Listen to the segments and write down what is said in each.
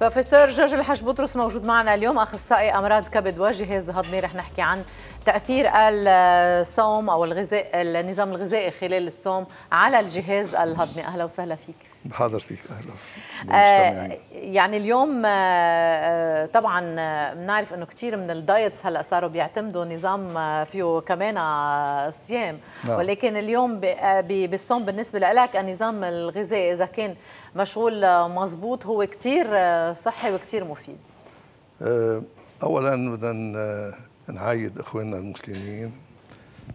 بروفيسور جورج الحاج بطرس موجود معنا اليوم اخصائي امراض كبد وجهاز هضمي رح نحكي عن تاثير الصوم او الغذاء النظام الغذائي خلال الصوم على الجهاز الهضمي اهلا وسهلا فيك بحضرتك اهلا آه يعني اليوم آه, آه، طبعا آه، بنعرف انه كثير من الدايتس هلا صاروا بيعتمدوا نظام آه، فيه كمان صيام نعم. ولكن اليوم بالصوم بالنسبه لك النظام الغذائي اذا كان مشغول مزبوط هو كثير صحي وكثير مفيد آه اولا بدنا نعايد اخواننا المسلمين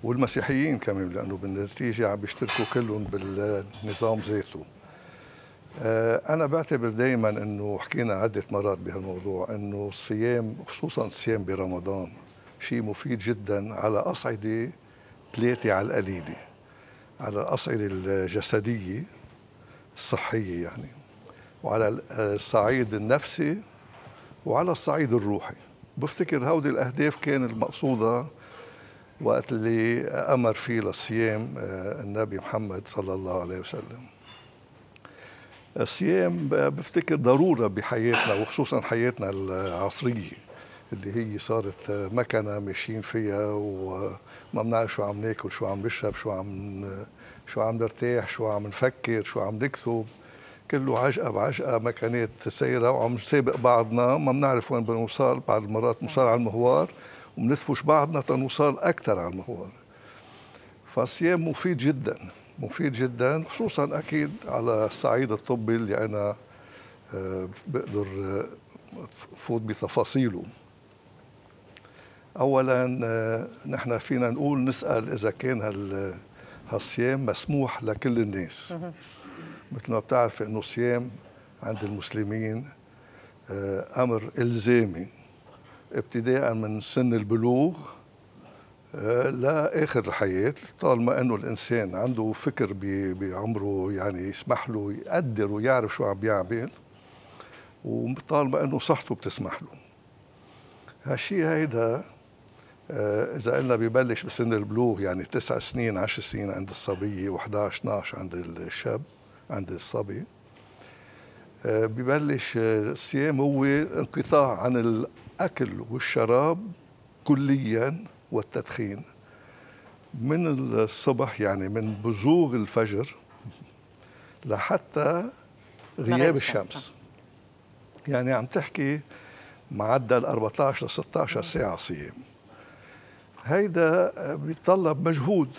والمسيحيين كمان لانه بالنتيجه عم بيشتركوا كلهم بالنظام ذاته آه، أنا بعتبر دائما إنه حكينا عدة مرات بهالموضوع إنه الصيام خصوصا الصيام برمضان شيء مفيد جدا على أصعدة ثلاثة على القليلة على الأصعدة الجسدية الصحية يعني وعلى آه، الصعيد النفسي وعلى الصعيد الروحي بفتكر هودي الأهداف كان المقصودة وقت اللي أمر فيه للصيام آه، النبي محمد صلى الله عليه وسلم الصيام بفتكر ضروره بحياتنا وخصوصا حياتنا العصريه اللي هي صارت مكنه ماشيين فيها وما بنعرف شو عم ناكل شو عم نشرب شو عم شو عم نرتاح شو عم نفكر شو عم نكتب كله عجقه بعجقه مكانات سيره وعم نسابق بعضنا ما بنعرف وين بنوصل بعض المرات بنوصل على المهوار وبندفش بعضنا تنوصل اكثر على المهوار فالصيام مفيد جدا مفيد جدا خصوصا اكيد على الصعيد الطبي اللي انا آه، بقدر آه، فوت بتفاصيله اولا آه، نحن فينا نقول نسال اذا كان هال هالصيام مسموح لكل الناس مثل ما بتعرف انه الصيام عند المسلمين امر الزامي ابتداء من سن البلوغ لاخر الحياه طالما انه الانسان عنده فكر بعمره يعني يسمح له يقدر ويعرف شو عم بيعمل وطالما انه صحته بتسمح له هالشيء هيدا آه، اذا قلنا ببلش بسن البلوغ يعني تسع سنين عشر سنين عند الصبيه و11 12 عند الشاب عند الصبي آه، ببلش آه، الصيام هو انقطاع عن الاكل والشراب كليا والتدخين من الصبح يعني من بزوغ الفجر لحتى غياب الشمس يعني عم تحكي معدل 14 ل 16 ساعة صيام هيدا بيتطلب مجهود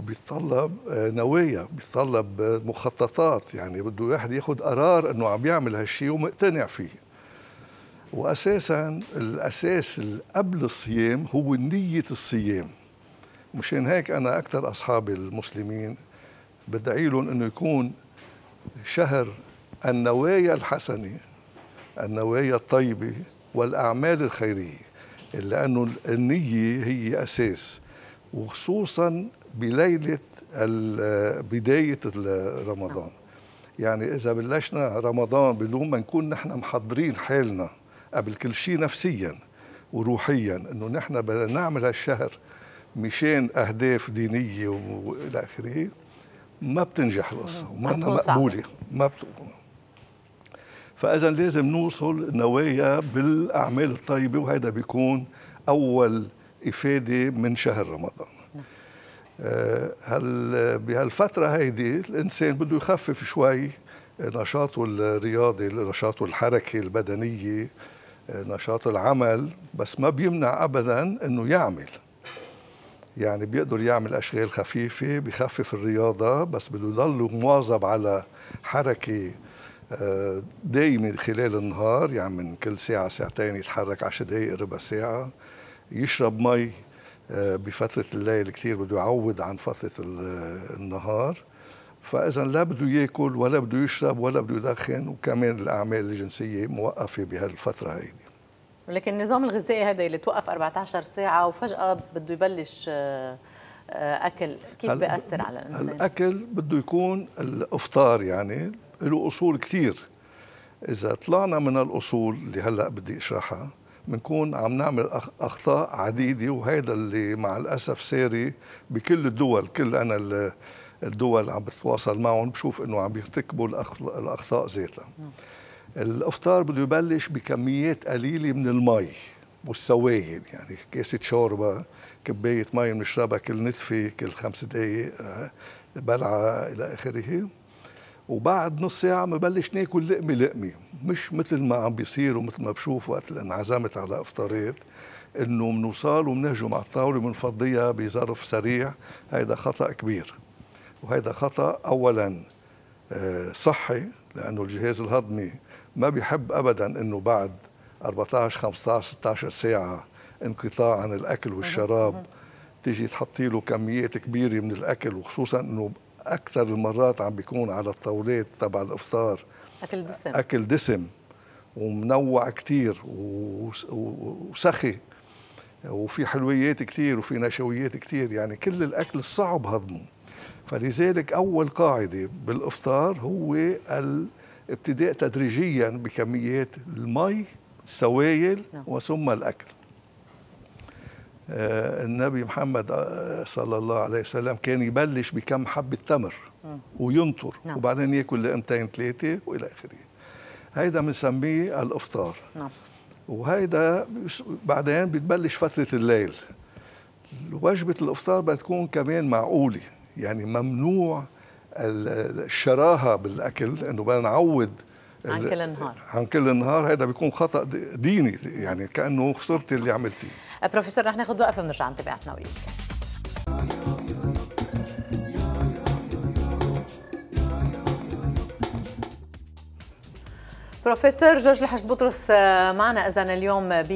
وبيتطلب آه، نوايا بيتطلب آه، مخططات يعني بده واحد ياخذ قرار انه عم يعمل هالشيء ومقتنع فيه واساسا الاساس اللي قبل الصيام هو نيه الصيام مشان هيك انا اكثر اصحابي المسلمين بدعي لهم انه يكون شهر النوايا الحسنه النوايا الطيبه والاعمال الخيريه لانه النيه هي اساس وخصوصا بليله آه، بدايه رمضان يعني اذا بلشنا رمضان بدون ما نكون نحن محضرين حالنا قبل كل شيء نفسيا وروحيا انه نحن بدنا نعمل هالشهر مشان اهداف دينيه والى اخره ما بتنجح القصه وما مقبوله ما بتقوم فاذا لازم نوصل نوايا بالاعمال الطيبه وهذا بيكون اول افاده من شهر رمضان هل آه، بهالفتره هيدي الانسان بده يخفف شوي نشاطه الرياضي نشاطه الحركه البدنيه نشاط العمل بس ما بيمنع ابدا انه يعمل يعني بيقدر يعمل اشغال خفيفه بخفف الرياضه بس بده يضل مواظب على حركه آه، دايمه خلال النهار يعني من كل ساعه ساعتين يتحرك 10 دقائق ربع ساعه يشرب مي آه، بفتره الليل كثير بده يعوض عن فتره النهار فاذا لا بده ياكل ولا بده يشرب ولا بده يدخن وكمان الاعمال الجنسيه موقفه بهالفتره هيدي ولكن النظام الغذائي هذا اللي توقف 14 ساعه وفجاه بده يبلش آه، آه، اكل كيف بياثر على الانسان الاكل بده يكون الافطار يعني له اصول كثير اذا طلعنا من الاصول اللي هلا بدي اشرحها بنكون عم نعمل اخطاء عديده وهذا اللي مع الاسف ساري بكل الدول كل انا الدول عم بتواصل معهم بشوف انه عم يرتكبوا الاخطاء ذاتها الافطار بده يبلش بكميات قليله من المي والسوائل يعني كاسه شوربه كبايه مي بنشربها كل نتفه كل خمس دقائق آه، بلعه الى اخره وبعد نص ساعة ببلش ناكل لقمة لقمة مش مثل ما عم بيصير ومثل ما بشوف وقت اللي انعزمت على افطارات انه بنوصل وبنهجم على الطاولة وبنفضيها بظرف سريع هيدا خطأ كبير وهذا خطأ أولا آه، صحي لأنه الجهاز الهضمي ما بيحب أبدا أنه بعد 14 15 16 ساعة انقطاع عن الأكل والشراب تيجي تحطي له كميات كبيرة من الأكل وخصوصا أنه أكثر المرات عم بيكون على الطاولات تبع الإفطار أكل دسم أكل دسم ومنوع كثير وسخي وفي حلويات كثير وفي نشويات كثير يعني كل الأكل صعب هضمه فلذلك أول قاعدة بالإفطار هو الابتداء تدريجيا بكميات المي السوائل نعم. وثم الأكل آه، النبي محمد آه، صلى الله عليه وسلم كان يبلش بكم حبة تمر وينطر نعم. وبعدين ياكل لقمتين ثلاثة وإلى آخره هيدا بنسميه الإفطار نعم. وهيدا بعدين بتبلش فترة الليل وجبة الإفطار بدها تكون كمان معقولة يعني ممنوع الشراهه بالاكل انه بدنا نعوض عن كل النهار عن كل النهار هذا بيكون خطا ديني يعني كانه خسرت اللي عملتيه أه، بروفيسور رح ناخذ وقفه بنرجع نتابع احنا وياك بروفيسور جورج الحج بطرس آه، معنا اذا اليوم ب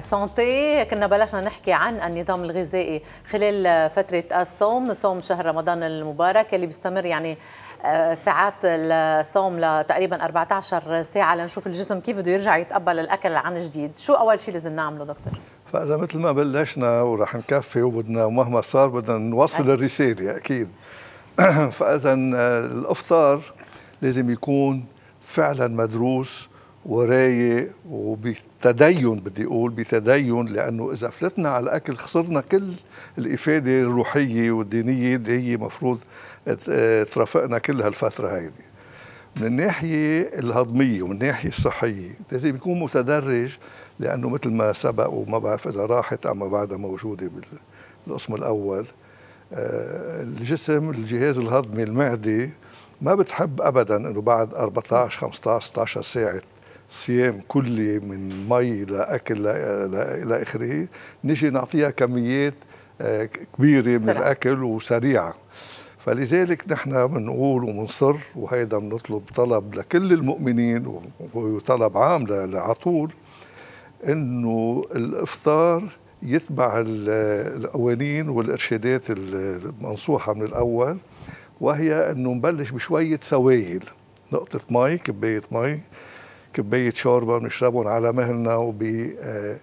سونتي آه، كنا بلشنا نحكي عن النظام الغذائي خلال فترة الصوم صوم شهر رمضان المبارك اللي بيستمر يعني آه، ساعات الصوم لتقريبا 14 ساعة لنشوف الجسم كيف بده يرجع يتقبل الأكل عن جديد شو أول شيء لازم نعمله دكتور؟ فإذا مثل ما بلشنا ورح نكفي وبدنا مهما صار بدنا نوصل الرسالة أكيد فإذا آه، الإفطار لازم يكون فعلا مدروس ورايق وبتدين بدي اقول بتدين لانه اذا فلتنا على الاكل خسرنا كل الافاده الروحيه والدينيه اللي هي مفروض ترافقنا كل هالفتره هيدي من الناحيه الهضميه ومن الناحيه الصحيه لازم يكون متدرج لانه مثل ما سبق وما بعرف اذا راحت اما بعدها موجوده بالقسم الاول آه، الجسم الجهاز الهضمي المعده ما بتحب ابدا انه بعد 14 15 16 ساعه صيام كلي من مي لاكل الى اخره نجي نعطيها كميات آه، كبيره من الاكل وسريعه فلذلك نحن بنقول وبنصر وهيدا بنطلب طلب لكل المؤمنين وطلب عام لعطول انه الافطار يتبع القوانين والارشادات المنصوحه من الاول وهي انه نبلش بشويه سوائل نقطه مي كبايه مي كباية شوربه بنشربهم على مهلنا وبحراره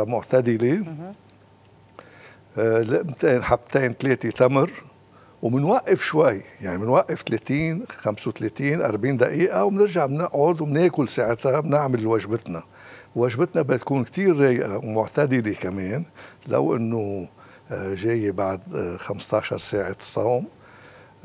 آه، معتدله آه، لقمتين حبتين ثلاثه تمر وبنوقف شوي يعني بنوقف 30 35 40 دقيقه وبنرجع بنقعد وبناكل ساعتها بنعمل وجبتنا وجبتنا بدها تكون كثير رايقه ومعتدله كمان لو انه آه، جايه بعد 15 ساعه صوم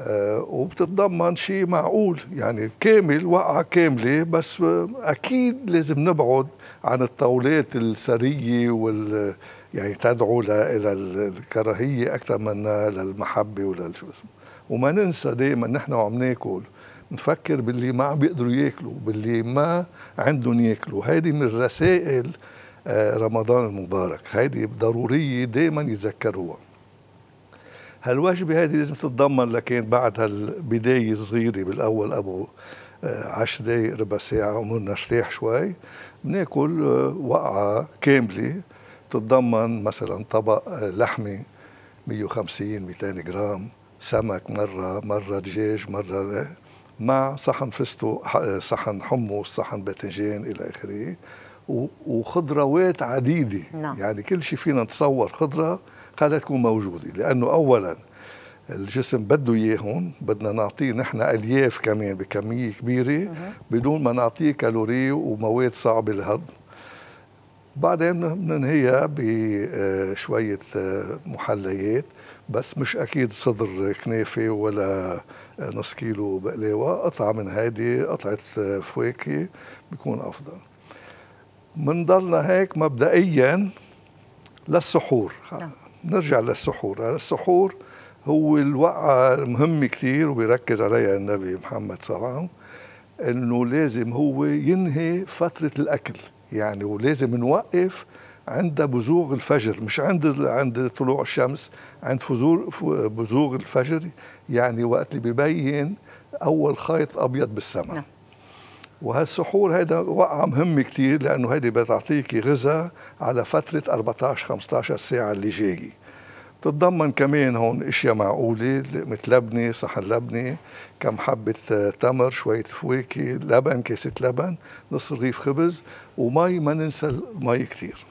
آه، وبتتضمن شيء معقول يعني كامل وقعة كاملة بس أكيد لازم نبعد عن الطاولات السرية وال يعني تدعو إلى الكراهية أكثر من للمحبة وللشو اسمه وما ننسى دائما نحن وعم ناكل نفكر باللي ما عم بيقدروا ياكلوا باللي ما عندهم ياكلوا هيدي من الرسائل آه، رمضان المبارك هيدي ضرورية دائما يتذكروها هالوجبه هذه لازم تتضمن لكن بعد هالبدايه صغيره بالاول ابو 10 آه، دقائق ربع ساعه ومن نرتاح شوي بناكل آه، وقعه كامله تتضمن مثلا طبق آه، لحمه 150 200 جرام سمك مره مره دجاج مره مع صحن فستو صحن حمص صحن باذنجان الى اخره وخضروات عديده نعم. يعني كل شيء فينا نتصور خضره قاعده تكون موجوده لانه اولا الجسم بده اياهم بدنا نعطيه نحن الياف كمان بكميه كبيره بدون ما نعطيه كالوري ومواد صعبه للهضم بعدين بننهيها بشويه آه، محليات بس مش اكيد صدر كنافه ولا آه، نص كيلو بقلاوه قطعه من هيدي قطعه آه، فواكه بيكون افضل منضلنا هيك مبدئيا للسحور نعم. نرجع للسحور السحور هو الوقعة المهمة كثير وبيركز عليها النبي محمد صلى الله عليه وسلم انه لازم هو ينهي فترة الأكل يعني ولازم نوقف عند بزوغ الفجر مش عند عند طلوع الشمس عند فزور بزوغ الفجر يعني وقت اللي ببين أول خيط أبيض بالسماء نعم. وهالسحور هيدا وقعة مهمة كتير لأنه هيدي بتعطيكي غذاء على فترة 14 15 ساعة اللي جاية بتتضمن كمان هون اشياء معقوله مثل لبنه صحن لبنه كم حبه آه، تمر شويه فواكه لبن كاسه لبن نص رغيف خبز ومي ما ننسى المي كثير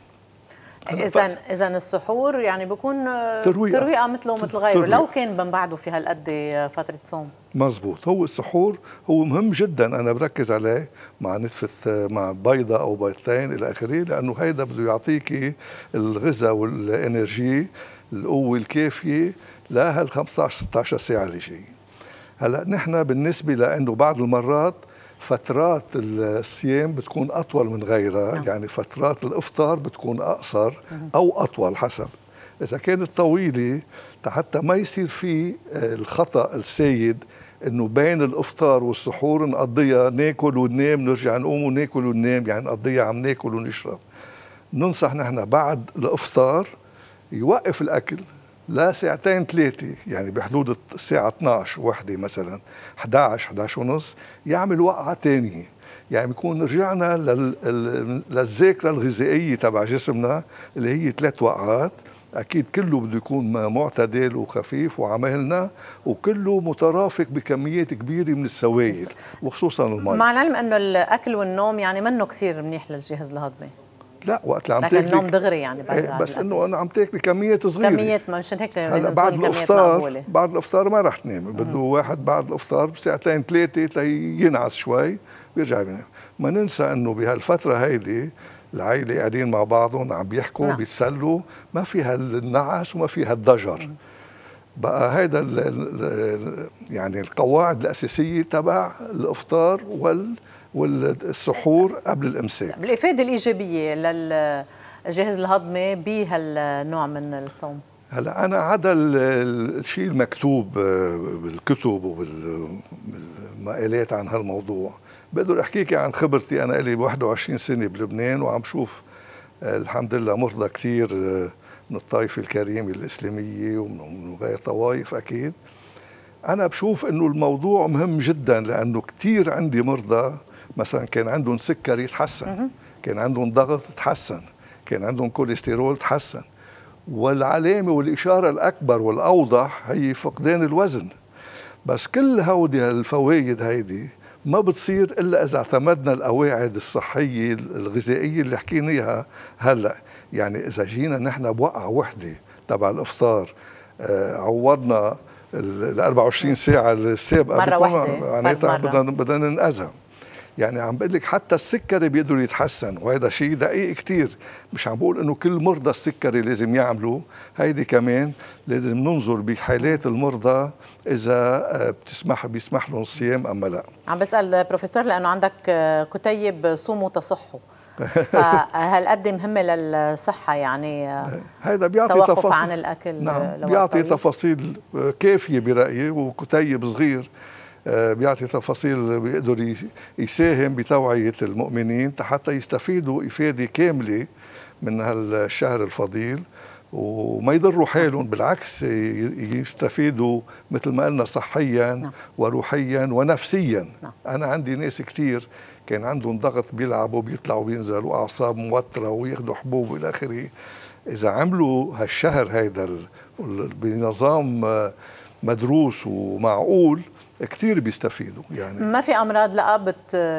اذا اذا السحور يعني بكون آه، ترويقه, ترويقة مثله مثل غيره ترويقة. لو كان من بعده في هالقد آه، فتره صوم مزبوط هو السحور هو مهم جدا انا بركز عليه مع نتفة آه، مع بيضه او بيضتين الى اخره لانه هيدا بده يعطيكي الغذاء والانرجي القوه الكافيه لهال 15 16 ساعه اللي جايين هلا نحن بالنسبه لانه بعض المرات فترات الصيام بتكون اطول من غيرها نعم. يعني فترات الافطار بتكون اقصر او اطول حسب اذا كانت طويله حتى ما يصير في الخطا السيد انه بين الافطار والسحور نقضيها ناكل وننام نرجع نقوم وناكل وننام يعني نقضيها عم ناكل ونشرب ننصح نحن بعد الافطار يوقف الاكل لساعتين ثلاثة يعني بحدود الساعة 12 وحدة مثلا 11 11 ونص يعمل وقعة ثانية يعني بيكون رجعنا لل... للذاكرة الغذائية تبع جسمنا اللي هي ثلاث وقعات أكيد كله بده يكون معتدل وخفيف وعملنا وكله مترافق بكميات كبيرة من السوائل وخصوصا الماء مع العلم أنه الأكل والنوم يعني منه كثير منيح للجهاز الهضمي لا وقت اللي عم تاكلي لكن النوم دغري يعني بعد إيه، بس انه انا عم تاكلي كميات صغيره كميات مشان هيك لازم تكون بعد الافطار بعد الافطار ما رح تنامي بده واحد بعد الافطار بساعتين ثلاثه لينعس شوي بيرجع بينام ما ننسى انه بهالفتره هيدي العائله قاعدين مع بعضهم عم بيحكوا نعم. بيتسلوا ما في هالنعس وما في هالضجر بقى هيدا الـ يعني القواعد الاساسيه تبع الافطار وال والسحور قبل الامساك الافاده الايجابيه للجهاز الهضمي بهالنوع من الصوم هلا انا عدا الشيء المكتوب آه، بالكتب وبالمقالات عن هالموضوع بقدر احكيك عن خبرتي انا لي 21 سنه بلبنان وعم شوف آه، الحمد لله مرضى كثير آه، من الطائفه الكريمه الاسلاميه ومن غير طوائف اكيد انا بشوف انه الموضوع مهم جدا لانه كثير عندي مرضى مثلا كان عندهم سكر يتحسن كان عندهم ضغط تحسن كان عندهم كوليسترول تحسن والعلامه والاشاره الاكبر والاوضح هي فقدان الوزن بس كل هودي الفوائد هيدي ما بتصير الا اذا اعتمدنا القواعد الصحيه الغذائيه اللي حكيناها هلا يعني اذا جينا نحن بوقعه وحده تبع الافطار آه عوضنا ال 24 ساعه السابقه مرة واحدة طيب، معناتها بدنا بدنا ننأذى يعني عم بقول لك حتى السكري بيقدروا يتحسن وهذا شيء دقيق كثير مش عم بقول انه كل مرضى السكري لازم يعملوا هيدي كمان لازم ننظر بحالات المرضى اذا آه، بتسمح بيسمح لهم الصيام اما لا عم بسال بروفيسور لانه عندك آه، كتيب صوموا تصحوا فهل قد مهمه للصحه يعني آه، هيدا بيعطي تفاصيل عن الاكل نعم بيعطي تفاصيل كافيه برايي وكتيب صغير آه، بيعطي تفاصيل بيقدر يساهم بتوعية المؤمنين حتى يستفيدوا إفادة كاملة من هالشهر الفضيل وما يضروا حالهم بالعكس يستفيدوا مثل ما قلنا صحيا نعم. وروحيا ونفسيا نعم. انا عندي ناس كثير كان عندهم ضغط بيلعبوا بيطلعوا بينزلوا اعصاب موتره وياخذوا حبوب والى اخره اذا عملوا هالشهر هيدا بنظام آه، مدروس ومعقول كثير بيستفيدوا يعني ما في امراض لقى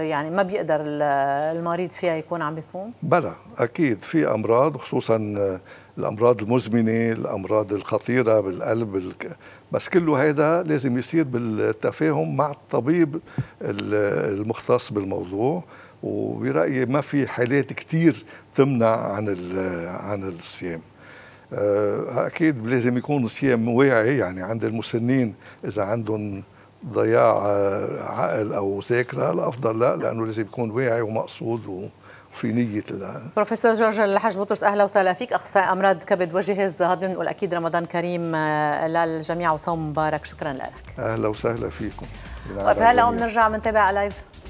يعني ما بيقدر المريض فيها يكون عم بيصوم؟ بلا اكيد في امراض خصوصا الامراض المزمنه، الامراض الخطيره بالقلب الك... بس كله هيدا لازم يصير بالتفاهم مع الطبيب المختص بالموضوع وبرايي ما في حالات كثير تمنع عن عن الصيام. آه، اكيد لازم يكون الصيام واعي يعني عند المسنين اذا عندهم ضياع عقل او ذاكره الافضل لا لانه لازم يكون واعي ومقصود و... في نية لها. بروفيسور جورج الحاج بطرس أهلا وسهلا فيك أخصائي أمراض كبد وجهاز هذا بنقول أكيد رمضان كريم آه، للجميع وصوم مبارك شكرا لك أهلا وسهلا فيكم طيب، هلا وبنرجع بنتابع لايف